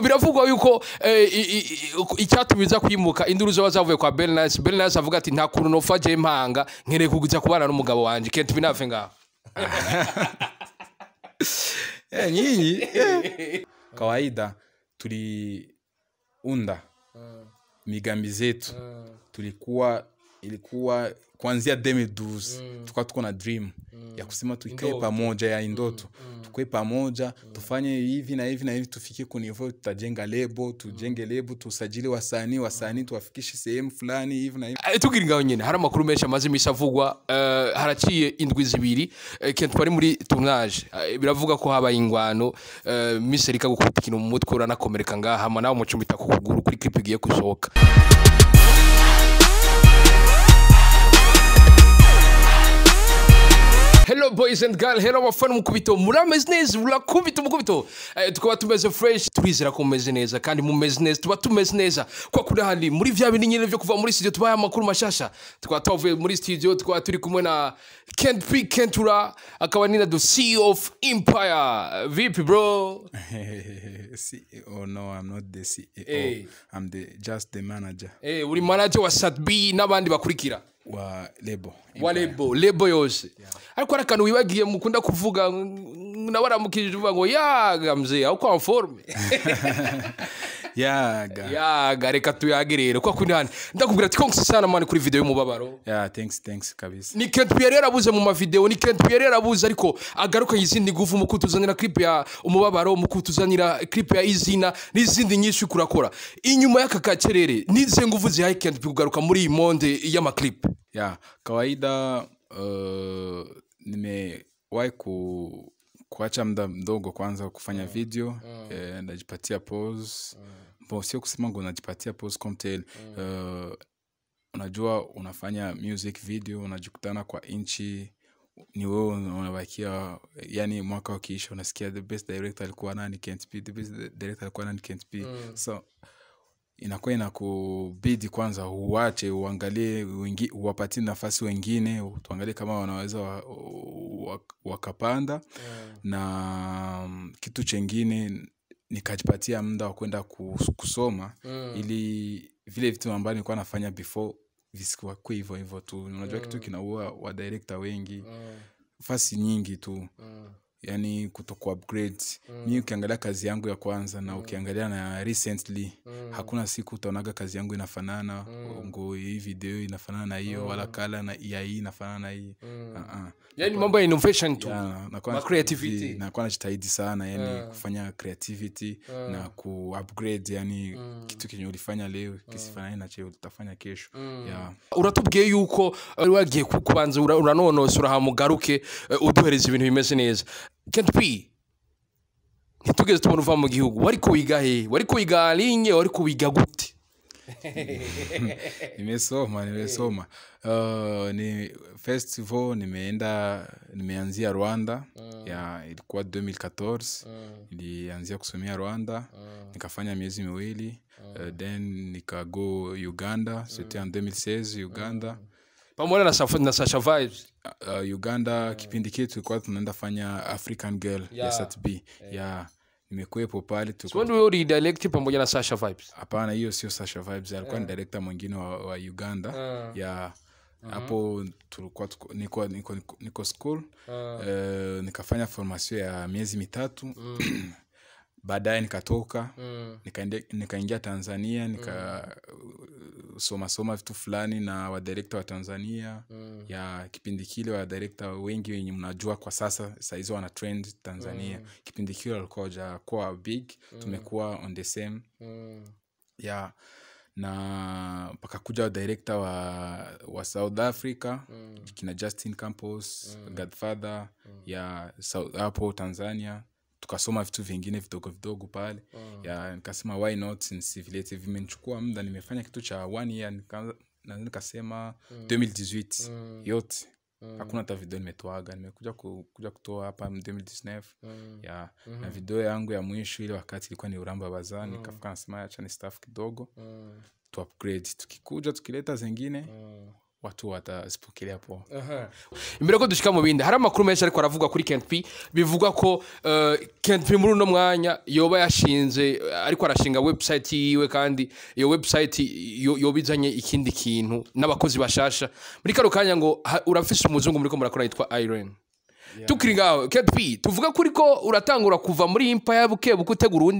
biravugwa yuko eh, icyatumiza kwimuka induru zo zavuye kwa Bernard Bernard avuga ati nta kuntu nofa je mpanga nkereye kujya kubana n'umugabo wanje kentu binave ngaho eh nyinyi eh. kawaida tuliunda ah. migambi zetu ah. tulikuwa ilikuwa kuanzia 2012 mm. tukawa tuko na dream mm. ya kusema tuikae pamoja ya indoto mm. mm. tukae pamoja mm. tufanye hivi na hivi na hivi tufikie kunivo tutajenga lebo tujenge mm. lebo tusajili wasanii mm. wasanii tuwafikishe sehemu fulani hivi na hivi eh, tugira ingabo nyene hari amakuru menshi amaze imisi avugwa uh, eh, haraciye indwi zibiri uh, eh, kintu twari muri tunaje uh, biravuga ko habaye ingwano uh, miserika gukubita ikintu mu mutwe uranakomereka ngaha hama nawe umucumbita ku kuguru kuri clip igiye gusohoka hello boys and girls hello bafana umukubito murameze neza murakubita umukubito eh, tukaba tumeze fresh twizera ko mumeze neza kandi mumeze neza tuba tumeze neza kwa kuri hali muri vya bintu nyine byo kuva muri studio tubaye amakuru mashasha tukaba twavuye muri studio tukaba turi kumwe na Kent P Kentura akaba ni na the CEO of Empire VIP bro CEO no I'm not the CEO hey. Eh. I'm the just the manager eh hey, uri manager wa Sat B n'abandi bakurikira wa rebo wa rebo rebo yose ariko hari akantu wibagiye mukunda kuvuga nawe aramukije uvuga ngo yagamze aho kwa forume yaga yaga reka tuyagirire kuko kuri hano ndakubwira ati konsi sana mani kuri video y'umubabaro ya thanks thanks kabisa ni Kent Pierre yarabuze mu mavideo ni Kent Pierre yarabuze ariko agaruka izindi ngufu mu kutuzanira clip ya umubabaro mu kutuzanira clip ya izina n'izindi nyinshi kurakora inyuma y'aka kacerere nize nguvu zihaye Kent kugaruka muri iyi monde y'ama clip yeah kawaida uh, eh, nimewahi ku kuacha mda mdogo kwanza kufanya mm. video mm. Eh, najipatia pause mm. bo sio kusema ngo najipatia pause comtel mm. uh, unajua unafanya music video unajikutana kwa nchi ni wewe unabakia yani mwaka ukiisha unasikia the best director alikuwa nani can't be the best director alikuwa nani can't be mm. so inakuwa inakubidi kwanza uwache uangalie wengi, uwapatie nafasi wengine tuangalie kama wanaweza wakapanda yeah. na mm, kitu chengine nikajipatia muda wa kwenda kusoma mm. ili vile vitu ambayo nilikuwa nafanya before visikuwakwe hivyo hivyo tu unajua mm. kitu kinaua wadirekta wengi mm. fasi nyingi tu mm yani kuto upgrade mm. mi ukiangalia kazi yangu ya kwanza na mm. ukiangalia na recently mm. hakuna siku utaonaga kazi yangu inafanana mm. ngo hii video inafanana na hiyo mm. wala kala na ya hii inafanana na hii mm. uh -uh. yani mambo ya innovation tu ya, na creativity na kwa najitahidi sana yani yeah. kufanya creativity yeah. na ku upgrade yani mm. kitu kinyo ulifanya leo mm. kisifanane na cheo utafanya kesho mm. yeah. uratubwiye yuko wagiye kukubanza uranonosora hama eh, uduhereza ibintu bimeze neza pi ntitugeze tubona uva mu gihugu wari kuwiga he wari kuwiga arinye wari kuwiga gute nimesoma nimesoma uh, ni festival nimeenda nimeanzia rwanda mm. ya ilikuwa 2014 mm. nilianzia ilianzia kusomea rwanda mm. nikafanya miezi miwili mm. uh, then nikago uganda mm. c'était en 2016 uganda mm pamoja na, Saf- na Sasha Vibes uh, uh uganda yeah. kipindi kitu kwa tunaenda fanya african girl ya yeah. SB ya yeah. yeah nimekuepo pale tu ulidirect pamoja na Sasha Vibes hapana hiyo sio Sasha Vibes alikuwa yeah. ni director mwingine wa, wa uganda ah. yeah. ya uh-huh. hapo mm-hmm. tulikuwa niko, niko, niko school uh. Uh, nikafanya formasio ya miezi mitatu mm. baadaye nikatoka mm. nikaingia nika tanzania nikasomasoma mm. vitu fulani na wadirekta wa tanzania mm. ya kipindi kile wadirekta wengi wenye mnajua kwa sasa sahizi wana trend tanzania mm. kipindi kile walikuwa wajakuwa big mm. tumekuwa on the same mm. ya na pakakuja wadirekta wa, wa south africa mm. kina justin campos mm. godfather mm. ya hapo tanzania mm tukasoma vitu vingine vidogo vidogo pale uh. ya nikasema why not nisivilete vimenchukua muda nimefanya kitu cha one year nikasema mm. 2018 mm. yote mm. hakuna hata video nimetoaga nimekuja kuja kutoa hapa 2019 mm. ya mm-hmm. na video yangu ya mwisho ile wakati ilikuwa ni uramba bazaa mm. nikafuka nasema acha ni staff kidogo mm. tu upgrade tukikuja tukileta zingine mm watu batazipokera po imbere ko dushika mu bindi hari amakuru menshi ariko aravuga kuri kenpi bivuga ko kenpi muri uno mwanya yoba yashinze ariko arashinga website yiwe kandi iyo website yobizanye ikindi kintu n'abakozi bashasha muri karo kanya ngo urafise umuzungu muri ko murakora yitwa Irene tukiri ngaho KP tuvuga kuri ko uratangura kuva muri empire buke bugutegura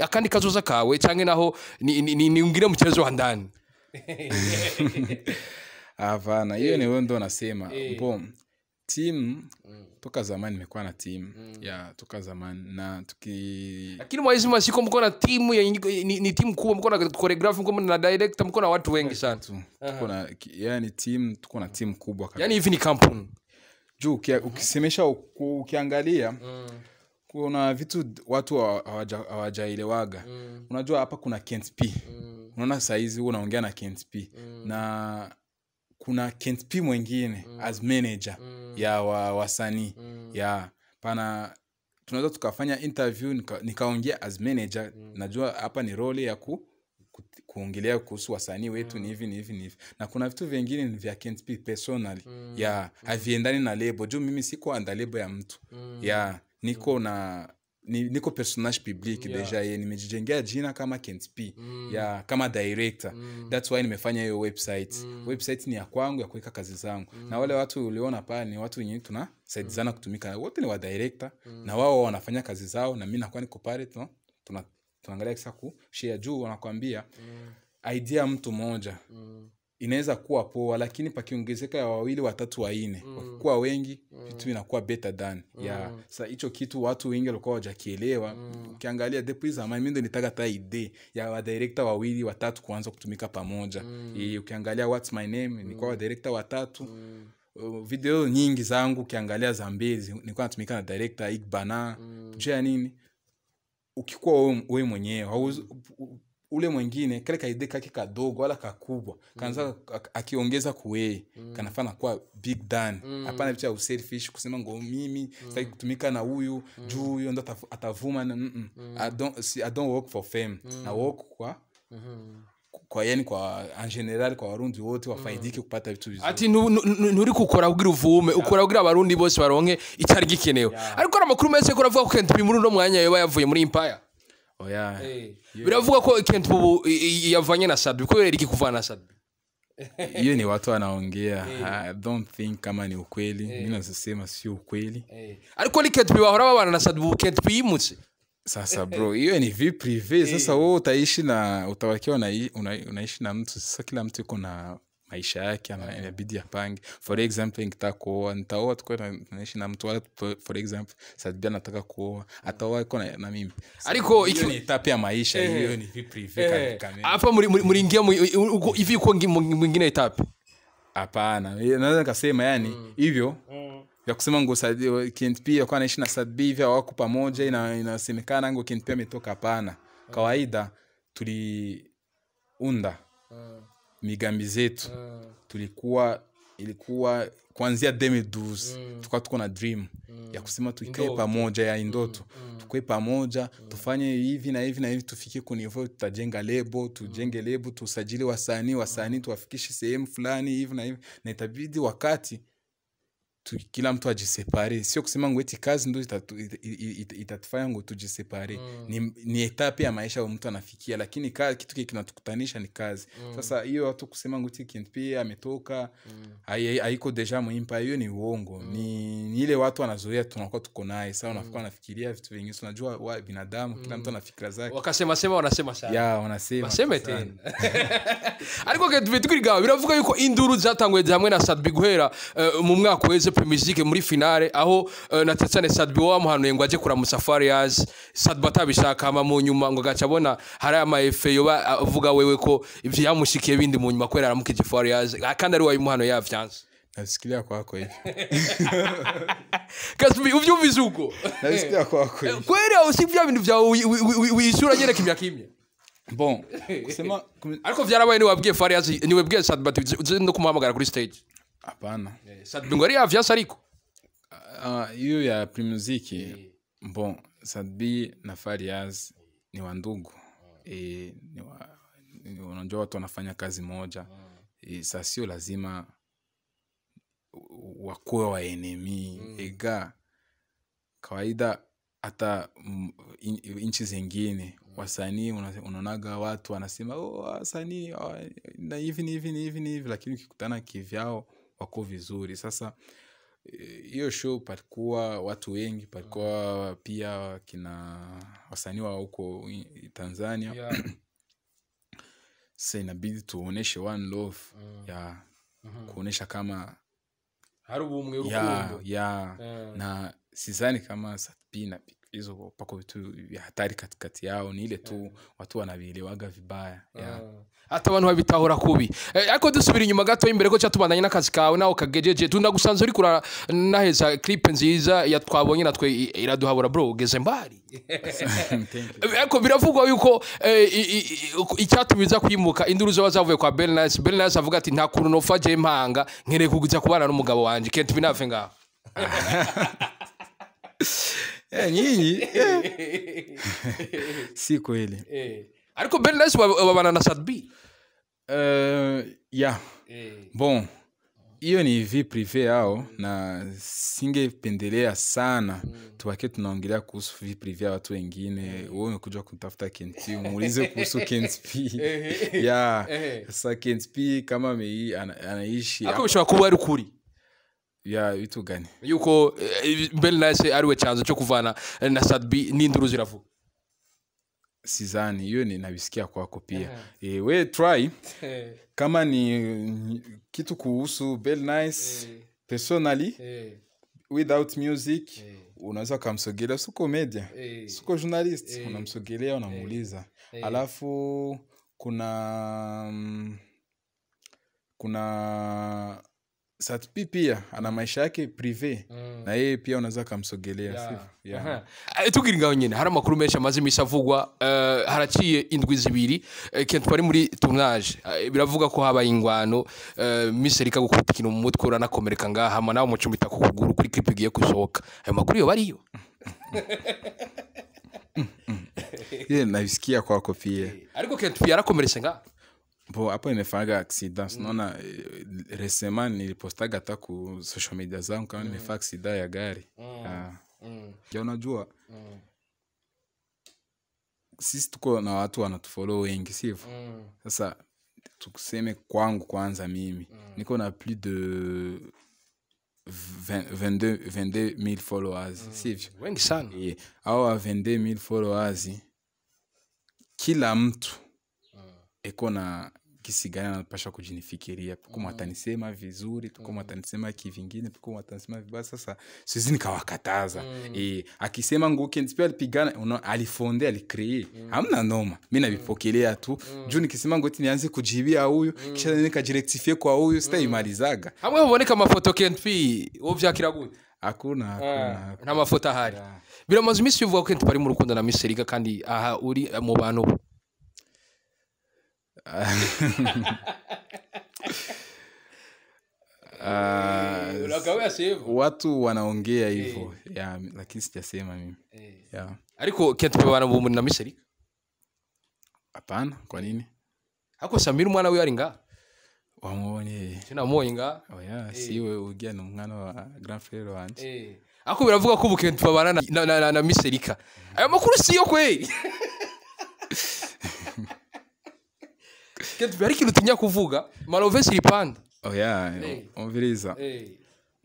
akandi kazoza kawe canke naho ni, ni, ni, ni ngire mu Hapana, hiyo ni eh. wewe ndio unasema. Bom, eh. timu mm. toka zamani imekuwa na timu mm. ya toka zamani na tuki lakini mwaizi masiko mko na timu ya, eh, ni, ni timu kubwa mko na choreograph mko na director mko na watu wengi sana tu tuko na yani timu tuko na timu kubwa kabisa yani hivi ni kampuni juu mhm. ukisemesha ukiangalia mm. kuna vitu watu hawajaelewaga unajua hapa kuna Kent P unaona sahizi unaongea na Kent P na kuna Kent P mm. as manager mm. ya wa, wasanii mm. ya pana tunaweza tukafanya interview nikaongea nika as manager mm. najua hapa ni role ya ku kuongelea kuhusu wasanii wetu mm. ni hivi ni hivi ni hivi na kuna vitu vingine ni vya Kent personal mm. ya haviendani na lebo juu mimi siko anda lebo ya mtu mm. ya niko mm. na ni, niko personage public yeah. deja ye nimejijengea jina kama kent mm. ya kama director mm. thats why nimefanya hiyo website mm. website ni ya kwangu ya kuweka kazi zangu mm. na wale watu uliona pale ni watu wenyewe tunasaidizana mm. kutumika wote ni wa director mm. na wao wanafanya kazi zao na mi nakuwa niko pale tuna, tuna, tunaangalia kisa kushea juu wanakwambia mm. idea mtu moja mm inaweza kuwa poa, lakini pakiongezeka ya wawili watatu waine mm. wakikuwa wengi vitu mm. vitu vinakuwa better than mm. ya Sa hicho kitu watu wengi walikuwa wajakielewa mm. Ukiangalia depuis zamani mindo nitaka ta ide ya wadirekta wawili watatu kuanza kutumika pamoja mm. E, ukiangalia What's My Name mm. nikuwa wadirekta watatu mm video nyingi zangu ukiangalia za mbili nikuwa natumika na direkta ikbana mm. juu ya nini ukikuwa we mwenyewe ule mwingine kale kaide kake kadogo wala kakubwa kanza mm. akiongeza kuwee mm. kanafana kuwa big dan mm. hapana vitu ya uselfish kusema ngo mimi mm. sitaki kutumika na huyu mm. juu huyo ndo atavuma na, mm I, don't, i don't work for fame mm. na work kwa mm-hmm kwa yani kwa general kwa warundi wote wafaidike mm. kupata vitu vizuri ati nuri kukora kugira uvume ukora kugira abarundi bose baronke icyari gikenewe ariko ari amakuru menshi ko aravuga ko kandi bimuri no mwanya yo bayavuye muri Empire Oh, biravuga ko kent bubu yavanye na sadbi kubera iki kuvana na sadbi hiyo ni watu wanaongea don't think kama ni ukweli hey. mi nazosema sio ukweli hey. ariko ni kentp wahora babana na sadbu kentp yimutse sasa bro hiyo ni vi prive sasa wo utaishi na utawakiwa unaishi una, una na mtu sasa kila mtu yuko na maisha yake ama inabidi apange for example nikitaka kuoa nitaoa tukuwa tunaishi na mtu for example satbia nataka kuoa ataoa ko na, na mimi ariko etape ya maisha eh. hiyo ni viprive eh. hapa mulingia hivi uko mwingine itapi hapana naweza nikasema yani mm. hivyo mm vya kusema ngo KNP alikuwa naishi na Sad B hivyo hawako pamoja, inasemekana ngu ngo ametoka. Hapana, mm. kawaida tuliunda mm migambi zetu mm. tulikuwa ilikuwa kuanzia 2012 mm. tukawa tuko na dream mm. ya kusema tuikae pamoja ya indoto mm. mm. tukae pamoja mm. tufanye hivi na hivi na hivi tufikie kunivo tutajenga lebo tujenge mm. lebo tusajili wasanii wasanii mm. tuwafikishe sehemu fulani hivi na hivi na itabidi wakati tu, kila mtu ajisepare sio kusema ngu eti kazi ndo itatufanya ngu tujisepare mm. ni, ni etape ya maisha mtu anafikia lakini ka, kitu kinatukutanisha ni kazi mm. sasa hiyo watu kusema ngo ti kinp ametoka mm. haiko deja muimpa hiyo ni uongo mm. ni, ni ile watu wanazoea tunakuwa tuko naye saa unafuka mm. anafikiria vitu vingine unajua wa binadamu kila mtu mm. anafikira zake wakasemasema wanasema sana ya wanasema baseme tena ariko tube turigawa biravuga yuko induru zatangwe hamwe na sadbi guhera uh, eh, mu mwaka weze de Premisique muri finale aho uh, eh, Sadbi wa muhanuye ngo aje kuramutsa Farias Sadbu atabishaka ama mu nyuma ngo gacha bona hari ama efe yoba eh, avuga wewe ko ivyo yamushikiye bindi mu nyuma kwera aramukije Farias ah, kandi ari wa wayimuhano yavyanze nabisikilia kwako hivi kasi uvyumvise uko nabisikilia kwako hivi eh, kweli au si vya bintu vya uishura nyene kimya kimya bon kusema ariko vyarabaye ni wabwiye Farias ni wabwiye Sadbat no kumuhamagara kuri stage hapana eh, ya avyasa riko ah, hiyo ya primuziki yeah. bon sadbi na farias ni wandugu eh. eh, unajua watu wanafanya kazi moja ah. e, sa sio lazima wakuwe waenemi mm. ega kawaida hata nchi zingine mm. wasanii unaonaga watu wanasema oh, wasanii oh, na hivi ni hivi ni hivi ni hivi lakini ukikutana kivyao wako vizuri sasa hiyo show palikuwa watu wengi palikuwa pia kina wasanii wa huko tanzania yeah. sa inabidi tuoneshe one love mm. ya mm-hmm. kuonesha kama hari ubumwe yeah. na sizani kama satp na hizo pako vitu vya hatari katikati yao ni ile tu yeah. watu wanabielewaga vibaya yeah. uh. hata abantu babitahura kubi eh, ariko dusubira inyuma gato imbere ko cyatubandanye n'akazi kawe naho kagejeje tunagusanze uri kura naheza clip nziza ya twabonye natwe iraduhabura bro ugeze mbari ariko biravugwa yuko eh, icyatumiza kwimuka induru zaba zavuye kwa Bernice Bernice avuga ati nta kuntu nofa mpanga nkereye kuguza kubana n'umugabo wanje kenti binave ngaho Eh, nyinyi eh. si kweli eh. ariko ben nice babana na sadb ya bon hiyo ni vi prive yao na singependelea sana mm. tuwake tunaongelea kuhusu vi prive ya watu wengine mm. umekuja kutafuta KNP muulize kuhusu KNP ya sasa KNP kama ameishi anaishi kuba ari rukuri ya bitu gani yuko eh, ben nase ariwe chanzo cyo kuvana eh, na sadbi n'induru ziravuga sizani hiyo nabisikia kwa kopia uh eh, -huh. e, we try kama ni kitu kuhusu bel nice hey. personally hey. without music hey. unaweza kumsogelea suko media hey. suko journalist hey. unamsogelea unamuuliza hey. alafu kuna mm, kuna satpipia ana maisha yake prive mm. na yeye pia unaweza kamsogelea yeah. yeah. uh eh, -huh. nyene hari amakuru menshi amaze imisi avugwa uh, eh, haraciye indwi zibiri uh, eh, kintu twari muri tunaje uh, biravuga ko habaye ingwano uh, Miseri gukubita ikintu mu mutwe uranakomereka ngaha hama nawe umucumbita ku kuguru kuri kipe igiye gusohoka ayo makuru yo ariyo mm -mm. yeah, nabisikia ariko kintu yarakomeretse ngaha po hapo imefanyaga aksida sinaona mm. Euh, resema nilipostaga hata ku social media zangu kama mm. nimefaa aksida ya gari mm. Ah. mm. unajua mm. sisi tuko na watu wanatufolo wengi sivyo mm. sasa tukuseme kwangu kwanza mimi mm. niko na plus de 22000 followers mm. sivyo wengi sana yeah. au wa 22000 followers kila mtu mm. eko na kisi gani anapasha kujinifikiria tukuma mm. atanisema vizuri tukuma mm. atanisema kivingine tukuma atanisema vibaya sasa siwezi nikawakataza mm. e, akisema ngukensi pia alipigana una, alifonde alikree mm. hamna noma mi mm. navipokelea tu mm. juu nikisema ngoti nianze kujibia huyu mm. kisha nikajirektifie kwa huyu mm. sitaimalizaga mm. hamwe huboneka amafoto kenpi wovyakira gute hakuna ah, akuna nta mafoto ahari biramaze iminsi bivuga ko kenti pari mu rukundo na miseriga kandi aha uri eh, mu bantu Uh, watu wanaongea eh. hivo hey. yeah, lakini sijasema mimi hey. Eh. yeah. ariko na miseri hapana kwa nini ako samira mwana wiwe ari ngaha wamubonye sinamuboye ngaha oya oh, hey. siwe eh. ugiya ni umwana wa grand frere wanje hey. ako biravuga ko ubukentu babana na, na, na, na miserika ayo makuru siyo kweri hari ikintu utinya kuvuga marove oh ya umviriza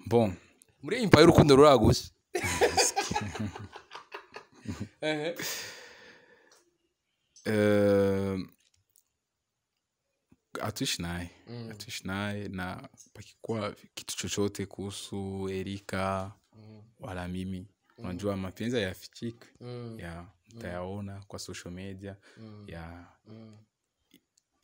bon muri impaya y'urukundo ruraguse ehm, atuishi naye mm. atuishi naye na pakikuwa kitu chochote kuhusu erika mm. wala mimi mm. unajua mapenzi hayafichiki mm. ya mtayaona mm. kwa social media mm. ya mm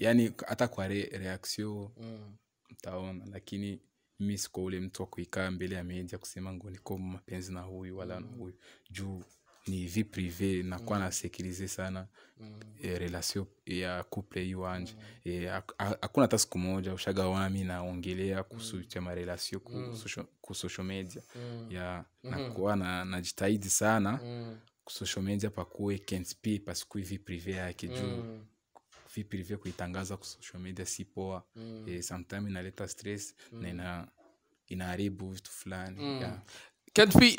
yani hata kwa re, reaksio mm. mtaona lakini mi siko ule mtu wa kuikaa mbele ya media kusema ngo niko mapenzi na huyu wala mm. huyu juu ni vi prive nakuwa mm. nasekilize sana mm. e, relasio ya couple hiyo anje mm. e, hakuna hata siku moja ushagaona mi naongelea kuhusu mm. chama relasio ku, mm. social, media mm. ya mm-hmm. nakuwa na, najitahidi sana mm social media pakuwe kenspie pasikuivi prive yake juu mm vipi ilivyo kuitangaza kwa social media si poa mm. eh, sometime inaleta stress mm. na ina inaharibu vitu fulani mm. yeah. kenshi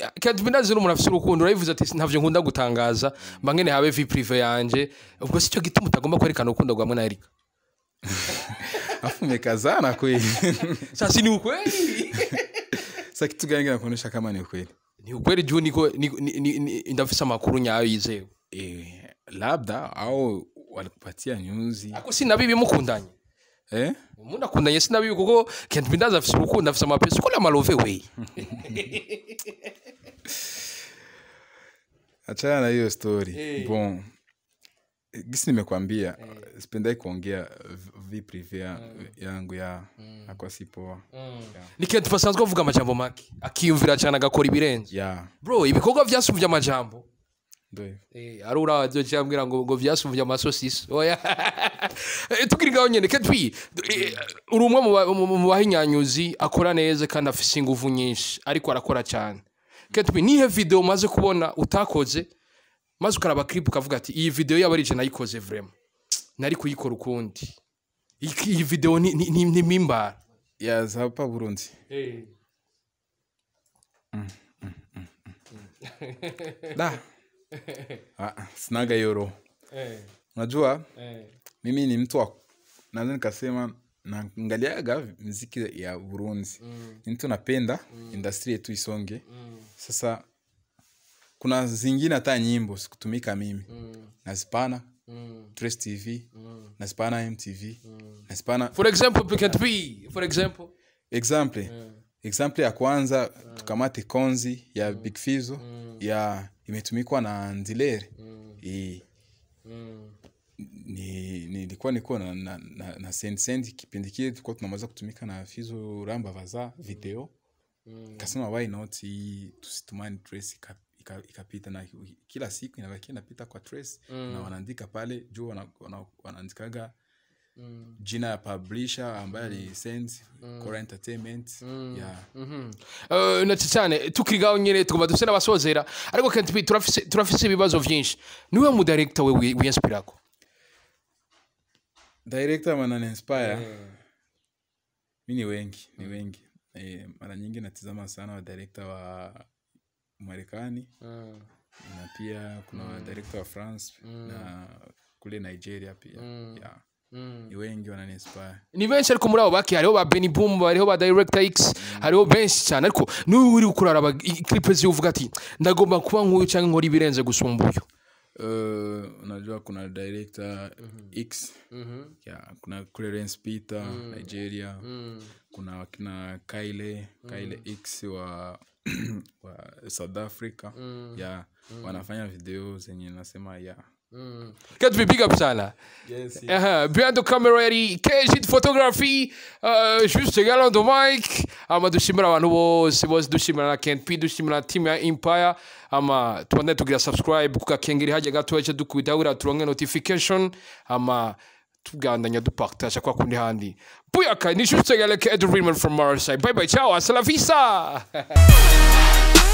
ndazira umuntu afite urukundo urabivuze ati ntabyo nkunda gutangaza mba mm. nkene habe vi prive yanjye ubwo si cyo gituma utagomba kwerekana urukundo rwamwe na erika afumekazana kweli sasi ni ukweli sasa kitu gani kinakuonyesha kama ni ukweli ni ukweli juu niko ndafisa makuru nyayo yizewe eh, labda au walikupatia nyuzi ako sina bibi mukundanye eh? umuntu akundanye sina bibi kuko kentu bindaza afise urukundo afise amapesa uko malove we achana na hiyo story hey. Eh. bon gisi nimekwambia hey. Eh. sipendai kuongea vi prive ya, mm. yangu ya mm. akwasipoa mm. yeah. ni kentu basanzwe bavuga amajambo make akiyumvira cyane agakora ibirenge yeah. bro ibikorwa vyasubu vy'amajambo ari uriya wagiye ambwira ngo ngo vyasuvuye amasosisi oya tubwire nyine ke uri umwe mu bahinyanyuzi akora neza kandi afise ingufu nyinshi ariko arakora cyane ke twi nihe video umaze kubona utakoze maze ukaraba clip ukavuga ati iyi video yaba ari nayikoze vrema nari kuyikora ukundi iyi video ni nimba ni mimbara ya za pa eh. mm, mm, mm, da Ah, sinaga yoro hey. Eh. unajua eh. mimi ni mtu wa naweza nikasema naangaliaga mziki ya burundi mm. ni mtu napenda mm. industri yetu isonge mm. sasa kuna zingine hata nyimbo sikutumika mimi mm. nazipana Mm. Trace TV mm. nasipana MTV mm. nasipana for example pick and be for example example yeah. example ya kwanza yeah. tukamate konzi ya mm. big fizo mm. ya imetumikwa na Nzilere mm. e, mm. nilikuwa ni, niko na, na, na, na send send kipindi kile tulikuwa tunamaliza kutumika na Fizo Ramba Vaza mm. video mm. kasema why not tusitumani trace ika, ika, ikapita na kila siku inabakia inapita kwa trace mm. na wanaandika pale juu wanaandikaga wana, wanaandikaga wana mm. jina ya publisher ambaye alisense mm. mm. Cora Entertainment mm. yeah mm -hmm. uh, na cyane tukirigaho nyene tugomba dufise n'abasozera ariko KNTP turafise turafise ibibazo byinshi niwe mu director we we winspirako director mana manana inspire yeah. mi ni wengi ni wengi eh mara nyingi natizama sana wa director wa Marekani mm. na pia kuna mm. director wa France mm. na kule Nigeria pia mm. yeah Mm. ni wengi wana ni benshi ariko muri abo baki hariho ba beni bumba hariho ba dayiregita X hariho benshi cyane ariko n'ubu uri kuraraba ikiripe ziwe uvuga ati ndagomba kuba nk'uyu cyangwa nkora ibirenze gusumba uyu eh, unajua kuna director mhm. x mhm. yeah, kuna clarence peter mm. nigeria mm. kuna wakina kaile mm. kaile x wa, south africa mm. wanafanya video zenye nasema yeah Mm. Kati vipiga sana. Yes, yes. Aha, uh-huh. bientôt kamerari, kejit photography, uh, juste également do mic, ama dushimira abantu bose bose dushimira na KNP, dushimira team ya Empire, ama twende tugira subscribe kuka kengeri haje gato aje dukwidawira turonke notification, ama tugandanya dupartage kwa kundi handi. Buyaka, ni juste également Edwin from Marseille. Bye bye, ciao, hasta